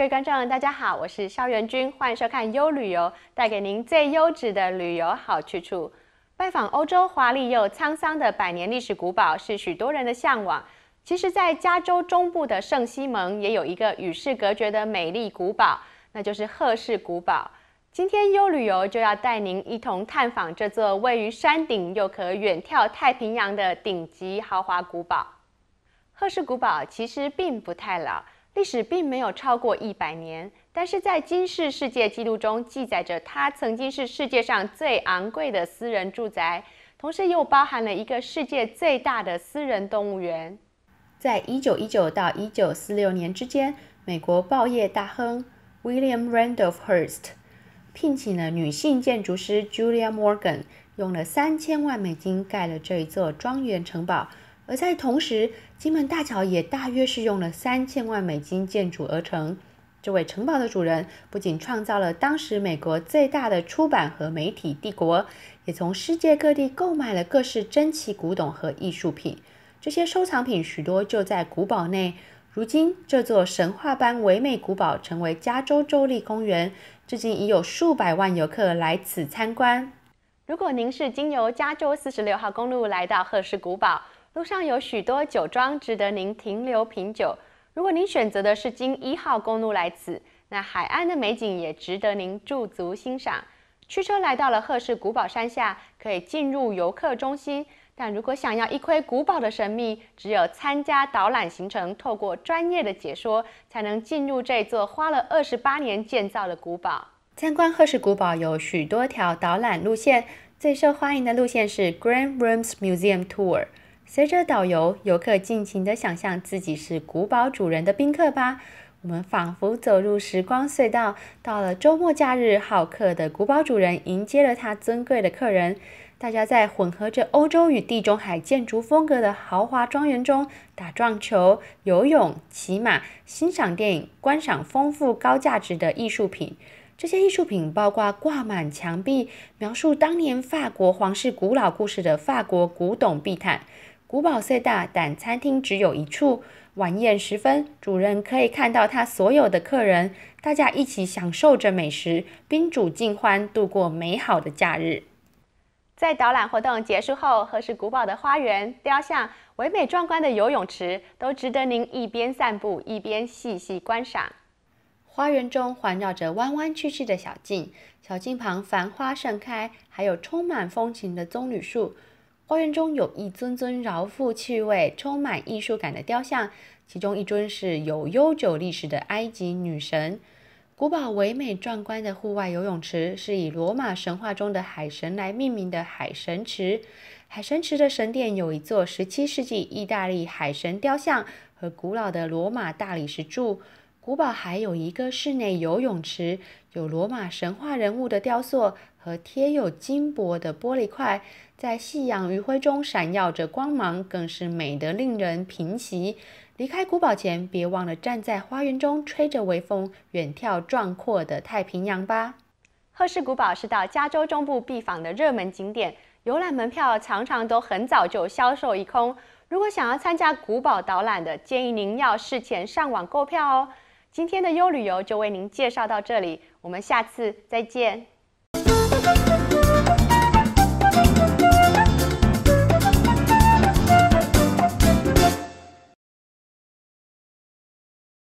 各位观众，大家好，我是肖元君，欢迎收看优旅游，带给您最优质的旅游好去处。拜访欧洲华丽又沧桑的百年历史古堡是许多人的向往。其实，在加州中部的圣西蒙也有一个与世隔绝的美丽古堡，那就是赫氏古堡。今天优旅游就要带您一同探访这座位于山顶又可远眺太平洋的顶级豪华古堡——赫氏古堡。其实并不太老。历史并没有超过一百年，但是在《今世世界》记录中记载着，它曾经是世界上最昂贵的私人住宅，同时又包含了一个世界最大的私人动物园。在一九一九到一九四六年之间，美国报业大亨 William Randolph Hearst 聘请了女性建筑师 Julia Morgan，用了三千万美金盖了这一座庄园城堡。而在同时，金门大桥也大约是用了三千万美金建筑而成。这位城堡的主人不仅创造了当时美国最大的出版和媒体帝国，也从世界各地购买了各式珍奇古董和艺术品。这些收藏品许多就在古堡内。如今，这座神话般唯美古堡成为加州州立公园，至今已有数百万游客来此参观。如果您是经由加州四十六号公路来到赫氏古堡。路上有许多酒庄值得您停留品酒。如果您选择的是经一号公路来此，那海岸的美景也值得您驻足欣赏。驱车来到了赫氏古堡山下，可以进入游客中心。但如果想要一窥古堡的神秘，只有参加导览行程，透过专业的解说，才能进入这座花了二十八年建造的古堡。参观赫氏古堡有许多条导览路线，最受欢迎的路线是 Grand Rooms Museum Tour。随着导游，游客尽情地想象自己是古堡主人的宾客吧。我们仿佛走入时光隧道。到了周末假日，好客的古堡主人迎接了他尊贵的客人。大家在混合着欧洲与地中海建筑风格的豪华庄园中打撞球、游泳、骑马、欣赏电影、观赏丰富高价值的艺术品。这些艺术品包括挂满墙壁、描述当年法国皇室古老故事的法国古董壁毯。古堡虽大，但餐厅只有一处。晚宴时分，主人可以看到他所有的客人，大家一起享受着美食，宾主尽欢，度过美好的假日。在导览活动结束后，何氏古堡的花园、雕像、唯美壮观的游泳池，都值得您一边散步一边细细观赏。花园中环绕着弯弯曲曲的小径，小径旁繁花盛开，还有充满风情的棕榈树。花园中有一尊尊饶富趣味、充满艺术感的雕像，其中一尊是有悠久历史的埃及女神。古堡唯美壮观的户外游泳池是以罗马神话中的海神来命名的海神池。海神池的神殿有一座17世纪意大利海神雕像和古老的罗马大理石柱。古堡还有一个室内游泳池，有罗马神话人物的雕塑。和贴有金箔的玻璃块在夕阳余晖中闪耀着光芒，更是美得令人平息。离开古堡前，别忘了站在花园中，吹着微风，远眺壮阔的太平洋吧。赫氏古堡是到加州中部必访的热门景点，游览门票常常都很早就销售一空。如果想要参加古堡导览的，建议您要事前上网购票哦。今天的优旅游就为您介绍到这里，我们下次再见。